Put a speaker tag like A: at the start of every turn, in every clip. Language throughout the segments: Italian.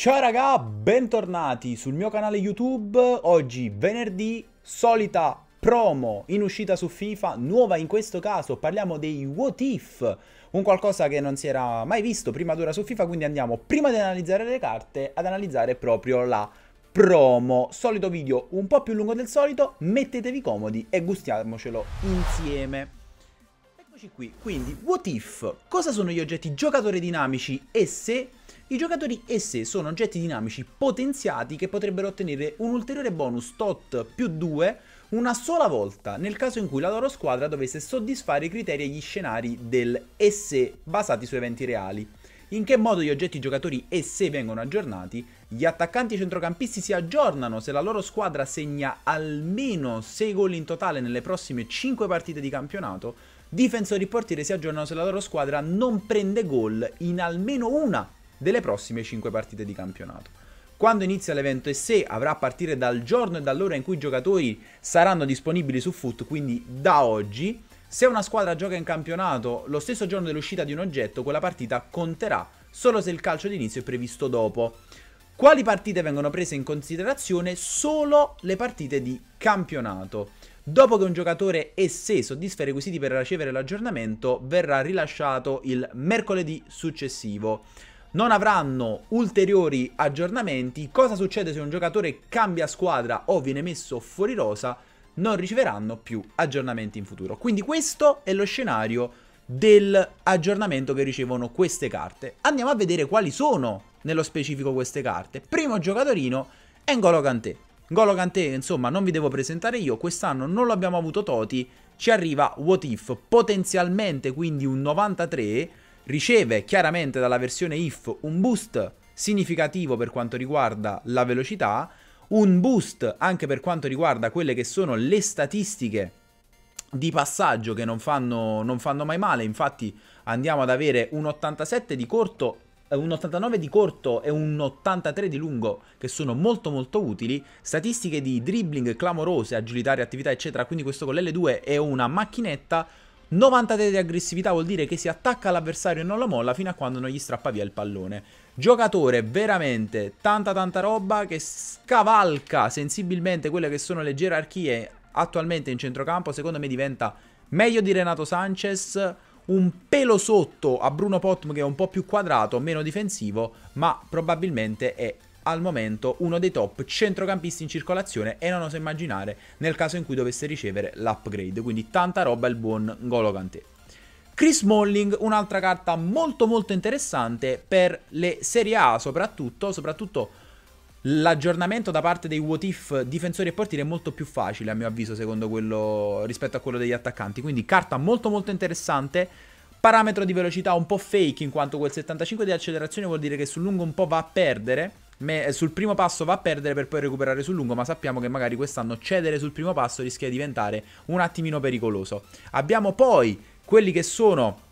A: Ciao raga, bentornati sul mio canale YouTube. Oggi venerdì, solita promo in uscita su FIFA, nuova in questo caso, parliamo dei what if, un qualcosa che non si era mai visto prima d'ora su FIFA, quindi andiamo prima di analizzare le carte ad analizzare proprio la promo. Solito video un po' più lungo del solito, mettetevi comodi e gustiamocelo insieme. Eccoci qui, quindi what if? Cosa sono gli oggetti giocatori dinamici e se? I giocatori e se sono oggetti dinamici potenziati che potrebbero ottenere un ulteriore bonus tot più 2 una sola volta nel caso in cui la loro squadra dovesse soddisfare i criteri e gli scenari del e se basati su eventi reali. In che modo gli oggetti giocatori e se vengono aggiornati? Gli attaccanti centrocampisti si aggiornano se la loro squadra segna almeno 6 gol in totale nelle prossime 5 partite di campionato difensori e portiere si aggiornano se la loro squadra non prende gol in almeno una delle prossime 5 partite di campionato. Quando inizia l'evento e se avrà a partire dal giorno e dall'ora in cui i giocatori saranno disponibili su Foot, quindi da oggi, se una squadra gioca in campionato lo stesso giorno dell'uscita di un oggetto, quella partita conterà solo se il calcio d'inizio è previsto dopo. Quali partite vengono prese in considerazione? Solo le partite di campionato. Dopo che un giocatore e se soddisfa i requisiti per ricevere l'aggiornamento, verrà rilasciato il mercoledì successivo. Non avranno ulteriori aggiornamenti. Cosa succede se un giocatore cambia squadra o viene messo fuori rosa? Non riceveranno più aggiornamenti in futuro. Quindi questo è lo scenario dell'aggiornamento che ricevono queste carte. Andiamo a vedere quali sono nello specifico queste carte. Primo giocatorino, N'Golo Kanté. Golo Kanté, insomma, non vi devo presentare io, quest'anno non l'abbiamo avuto Toti, ci arriva What If, potenzialmente quindi un 93, riceve chiaramente dalla versione If un boost significativo per quanto riguarda la velocità, un boost anche per quanto riguarda quelle che sono le statistiche di passaggio che non fanno, non fanno mai male, infatti andiamo ad avere un 87 di corto eh, un 89 di corto e un 83 di lungo, che sono molto molto utili, statistiche di dribbling clamorose, agilità, reattività eccetera, quindi questo con l'L2 è una macchinetta, 93 di aggressività vuol dire che si attacca all'avversario e non lo molla fino a quando non gli strappa via il pallone. Giocatore veramente tanta tanta roba che scavalca sensibilmente quelle che sono le gerarchie attualmente in centrocampo, secondo me diventa meglio di Renato Sanchez, un pelo sotto a Bruno Potm che è un po' più quadrato, meno difensivo, ma probabilmente è al momento uno dei top centrocampisti in circolazione e non oso immaginare nel caso in cui dovesse ricevere l'upgrade, quindi tanta roba il buon Golo Kanté. Chris Molling, un'altra carta molto molto interessante per le Serie A soprattutto, soprattutto l'aggiornamento da parte dei what if difensori e portiere è molto più facile a mio avviso quello, rispetto a quello degli attaccanti. Quindi carta molto molto interessante, parametro di velocità un po' fake in quanto quel 75 di accelerazione vuol dire che sul lungo un po' va a perdere. Eh, sul primo passo va a perdere per poi recuperare sul lungo, ma sappiamo che magari quest'anno cedere sul primo passo rischia di diventare un attimino pericoloso. Abbiamo poi quelli che sono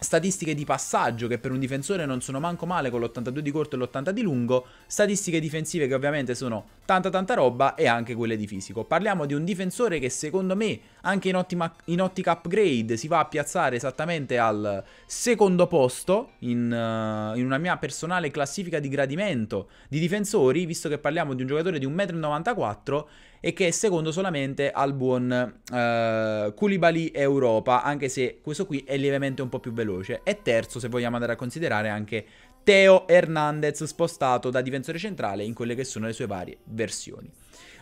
A: statistiche di passaggio che per un difensore non sono manco male con l'82 di corto e l'80 di lungo, statistiche difensive che ovviamente sono tanta tanta roba e anche quelle di fisico. Parliamo di un difensore che secondo me anche in, ottima, in ottica upgrade si va a piazzare esattamente al secondo posto in, uh, in una mia personale classifica di gradimento di difensori, visto che parliamo di un giocatore di 1,94m e che è secondo solamente al buon eh, Koulibaly Europa, anche se questo qui è lievemente un po' più veloce. E terzo, se vogliamo andare a considerare, anche Teo Hernandez spostato da difensore centrale in quelle che sono le sue varie versioni.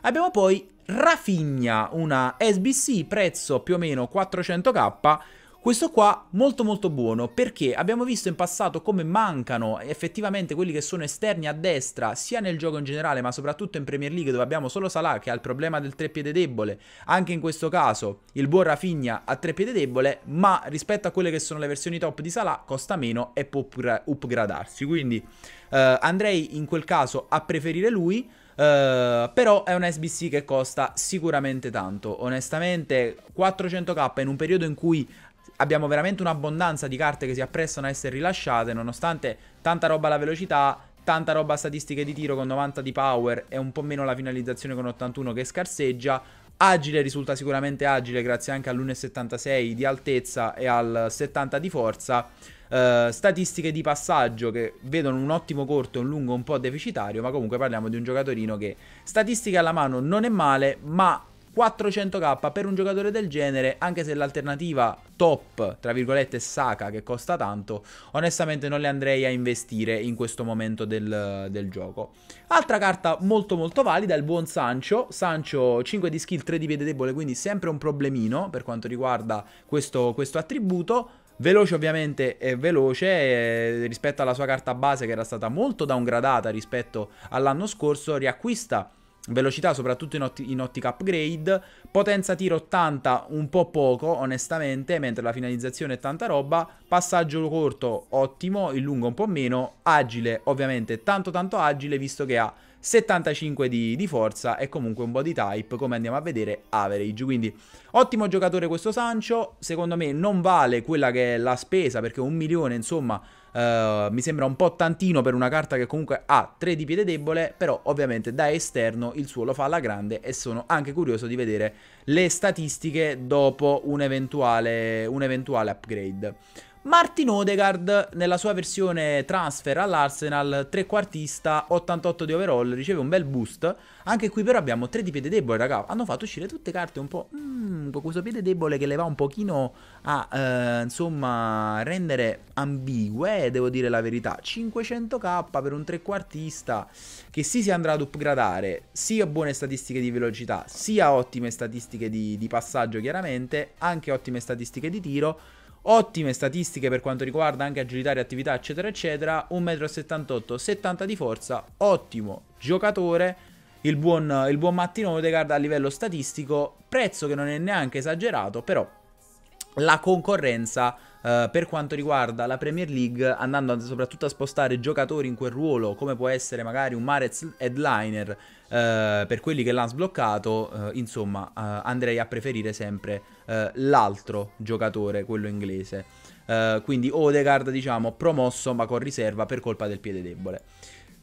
A: Abbiamo poi Rafinha, una SBC, prezzo più o meno 400k, questo qua molto molto buono perché abbiamo visto in passato come mancano effettivamente quelli che sono esterni a destra sia nel gioco in generale ma soprattutto in Premier League dove abbiamo solo Salah che ha il problema del treppiede debole, anche in questo caso il buon Rafinha ha treppiede debole ma rispetto a quelle che sono le versioni top di Salah costa meno e può upgradarsi quindi eh, andrei in quel caso a preferire lui Uh, però è un SBC che costa sicuramente tanto. Onestamente, 400k in un periodo in cui abbiamo veramente un'abbondanza di carte che si apprestano a essere rilasciate, nonostante tanta roba alla velocità, tanta roba a statistiche di tiro con 90 di power e un po' meno la finalizzazione con 81 che scarseggia. Agile risulta sicuramente agile grazie anche all'1,76 di altezza e al 70 di forza. Uh, statistiche di passaggio che vedono un ottimo corto e un lungo un po' deficitario, ma comunque parliamo di un giocatorino che statistiche alla mano non è male, ma 400k per un giocatore del genere, anche se l'alternativa top, tra virgolette, Saka che costa tanto, onestamente non le andrei a investire in questo momento del, del gioco. Altra carta molto molto valida è il buon Sancho, Sancho 5 di skill, 3 di piede debole, quindi sempre un problemino per quanto riguarda questo, questo attributo. Veloce ovviamente è veloce eh, rispetto alla sua carta base che era stata molto downgradata rispetto all'anno scorso, riacquista velocità soprattutto in, otti- in, ottica upgrade, potenza tiro 80 un po' poco onestamente, mentre la finalizzazione è tanta roba, passaggio corto ottimo, il lungo un po' meno, agile ovviamente tanto tanto agile visto che ha 75 di, di forza e comunque un body type come andiamo a vedere average, quindi ottimo giocatore questo Sancho, secondo me non vale quella che è la spesa perché un milione insomma eh, mi sembra un po' tantino per una carta che comunque ha 3 di piede debole, però ovviamente da esterno il suo lo fa alla grande e sono anche curioso di vedere le statistiche dopo un eventuale, un eventuale upgrade. Martin Odegaard nella sua versione transfer all'Arsenal, trequartista, 88 di overall, riceve un bel boost. Anche qui però abbiamo 3 di piede debole, raga. Hanno fatto uscire tutte carte un po'... Mm, questo piede debole che le va un pochino a, eh, insomma, rendere ambigue, devo dire la verità. 500k per un trequartista che sì si andrà ad upgradare, sia buone statistiche di velocità, sia ottime statistiche di, di passaggio chiaramente, anche ottime statistiche di tiro Ottime statistiche per quanto riguarda anche agilità, reattività, eccetera, eccetera. 1,78 m, 70 di forza, ottimo giocatore. Il buon, il buon Mattino Odegaard a livello statistico, prezzo che non è neanche esagerato, però la concorrenza eh, per quanto riguarda la Premier League, andando soprattutto a spostare giocatori in quel ruolo, come può essere magari un Marez headliner eh, per quelli che l'hanno sbloccato, eh, insomma, eh, andrei a preferire sempre eh, l'altro giocatore, quello inglese. quindi Odegaard, diciamo, promosso ma con riserva per colpa del piede debole.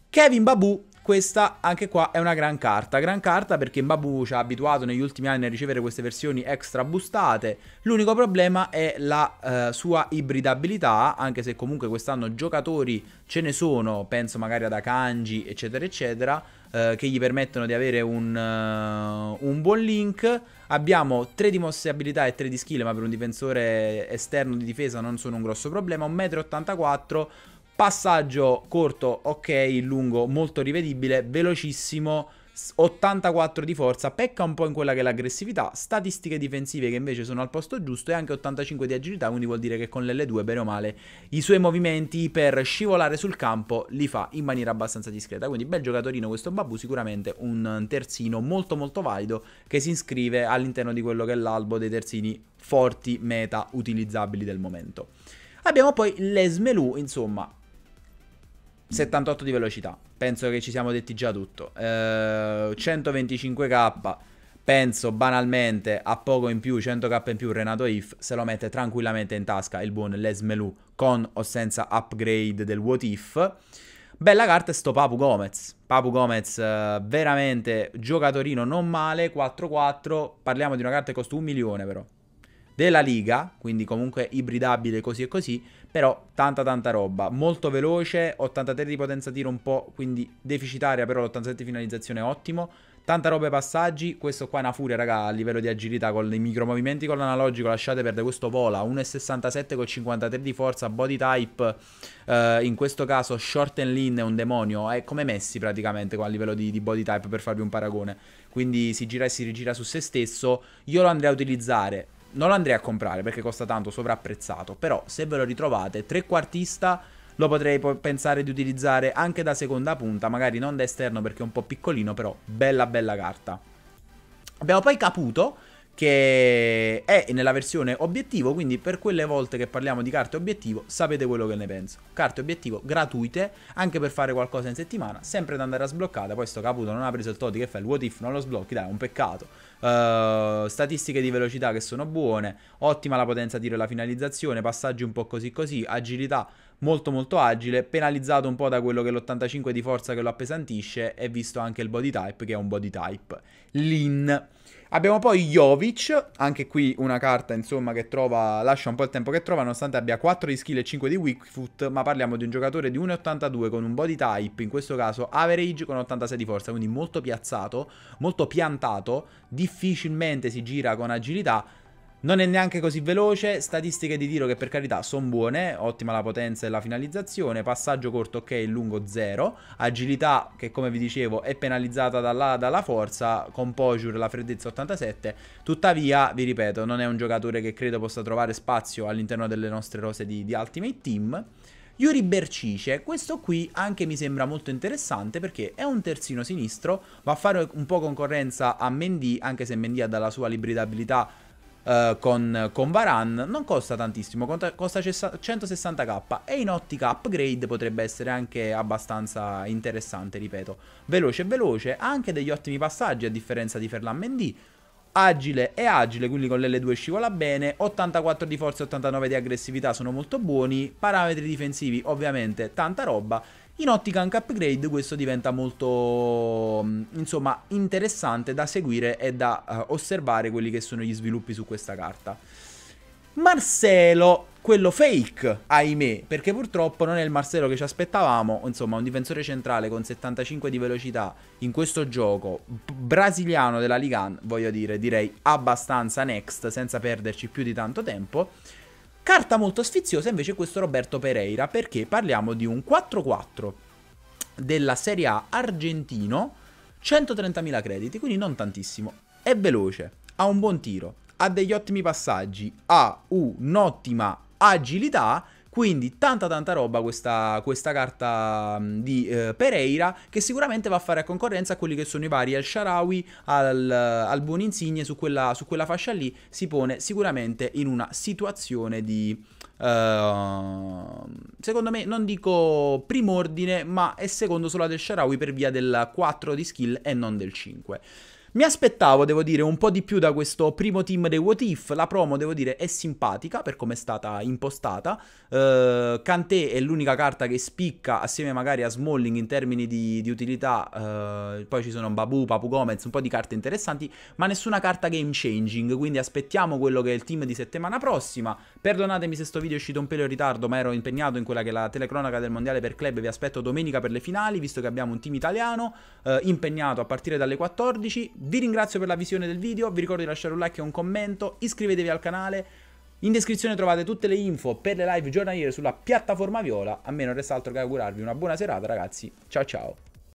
A: Kevin Babu questa anche qua è una gran carta, gran carta perché Mbabu ci ha abituato negli ultimi anni a ricevere queste versioni extra boostate, l'unico problema è la eh, sua ibridabilità, anche se comunque quest'anno giocatori ce ne sono, penso magari ad Akanji eccetera eccetera, eh, che gli permettono di avere un, uh, un buon link, Abbiamo 3 di mosse abilità e 3 di skill, ma per un difensore esterno di difesa non sono un grosso problema. 1,84 m, Passaggio corto, ok, lungo, molto rivedibile, velocissimo. 84 di forza, pecca un po' in quella che è l'aggressività, statistiche difensive che invece sono al posto giusto e anche 85 di agilità, quindi vuol dire che con l'L2 bene o male i suoi movimenti per scivolare sul campo li fa in maniera abbastanza discreta, quindi bel giocatorino questo Babu, sicuramente un terzino molto molto valido che si iscrive all'interno di quello che è l'albo dei terzini forti meta utilizzabili del momento. Abbiamo poi l'Esmelu, insomma, 78 di velocità, penso che ci siamo detti già tutto. Eh, 125k, penso banalmente a poco in più, 100k in più Renato If se lo mette tranquillamente in tasca il buon Les Melou con o senza upgrade del What If. Bella carta è sto Papu Gomez. Papu Gomez eh, veramente giocatorino non male, 4-4, parliamo di una carta che costa un milione però. Della Liga, quindi comunque ibridabile così e così, però tanta tanta roba, molto veloce, 83 di potenza tiro un po', quindi deficitaria, però l'87 di finalizzazione è ottimo. Tanta roba ai passaggi, questo qua è una furia raga a livello di agilità con i micromovimenti con l'analogico, lasciate perdere questo vola, 1,67 con 53 di forza, body type, eh, in questo caso short and lean è un demonio, è come Messi praticamente a livello di, di body type per farvi un paragone, quindi si gira e si rigira su se stesso, io lo andrei a utilizzare non lo andrei a comprare perché costa tanto, sovrapprezzato, però se ve lo ritrovate, trequartista lo potrei pensare di utilizzare anche da seconda punta, magari non da esterno perché è un po' piccolino, però bella bella carta. Abbiamo poi Caputo, che è nella versione obiettivo, quindi per quelle volte che parliamo di carte obiettivo sapete quello che ne penso. Carte obiettivo gratuite, anche per fare qualcosa in settimana, sempre da andare a sbloccare, poi sto caputo non ha preso il Toti che fa il what if, non lo sblocchi, dai, è un peccato. Uh, statistiche di velocità che sono buone, ottima la potenza di e la finalizzazione, passaggi un po' così così, agilità molto molto agile, penalizzato un po' da quello che è l'85 di forza che lo appesantisce e visto anche il body type che è un body type lean. Abbiamo poi Jovic, anche qui una carta insomma che trova, lascia un po' il tempo che trova, nonostante abbia 4 di skill e 5 di weak foot, ma parliamo di un giocatore di 1,82 con un body type, in questo caso average con 86 di forza, quindi molto piazzato, molto piantato, difficilmente si gira con agilità, non è neanche così veloce, statistiche di tiro che per carità sono buone, ottima la potenza e la finalizzazione, passaggio corto ok, lungo 0, agilità che come vi dicevo è penalizzata dalla, dalla forza, composure la freddezza 87, tuttavia vi ripeto non è un giocatore che credo possa trovare spazio all'interno delle nostre rose di, di Ultimate Team. Yuri Bercice, questo qui anche mi sembra molto interessante perché è un terzino sinistro, va a fare un po' concorrenza a Mendy, anche se Mendy ha dalla sua libridabilità eh, con, con Varan non costa tantissimo, costa 160k e in ottica upgrade potrebbe essere anche abbastanza interessante, ripeto. Veloce veloce, ha anche degli ottimi passaggi a differenza di Ferlan Mendy agile e agile, quindi con l'L2 scivola bene, 84 di forza e 89 di aggressività sono molto buoni, parametri difensivi ovviamente tanta roba in ottica anche upgrade questo diventa molto mm, insomma, interessante da seguire e da uh, osservare quelli che sono gli sviluppi su questa carta. Marcelo, quello fake, ahimè, perché purtroppo non è il Marcelo che ci aspettavamo, insomma un difensore centrale con 75 di velocità in questo gioco brasiliano della Ligan, voglio dire, direi abbastanza next senza perderci più di tanto tempo. Carta molto sfiziosa invece questo Roberto Pereira perché parliamo di un 4-4 della Serie A argentino, 130.000 crediti, quindi non tantissimo. È veloce, ha un buon tiro, ha degli ottimi passaggi, ha un'ottima agilità quindi tanta tanta roba questa, questa carta di eh, Pereira che sicuramente va a fare a concorrenza a quelli che sono i vari al Sharawi, al, al Buon Insigne, su quella, su quella fascia lì si pone sicuramente in una situazione di... Uh, secondo me non dico prim'ordine, ma è secondo solo del Sharawi per via del 4 di skill e non del 5. Mi aspettavo, devo dire, un po' di più da questo primo team dei What If. La promo, devo dire, è simpatica per come è stata impostata. Uh, Kanté è l'unica carta che spicca assieme magari a Smalling in termini di, di utilità. Uh, poi ci sono Babu, Papu Gomez, un po' di carte interessanti, ma nessuna carta game changing. Quindi aspettiamo quello che è il team di settimana prossima. Perdonatemi se sto video è uscito un pelo in ritardo, ma ero impegnato in quella che è la telecronaca del mondiale per club. Vi aspetto domenica per le finali, visto che abbiamo un team italiano uh, impegnato a partire dalle 14. Vi ringrazio per la visione del video, vi ricordo di lasciare un like e un commento, iscrivetevi al canale. In descrizione trovate tutte le info per le live giornaliere sulla piattaforma Viola. A me non resta altro che augurarvi una buona serata ragazzi. Ciao ciao.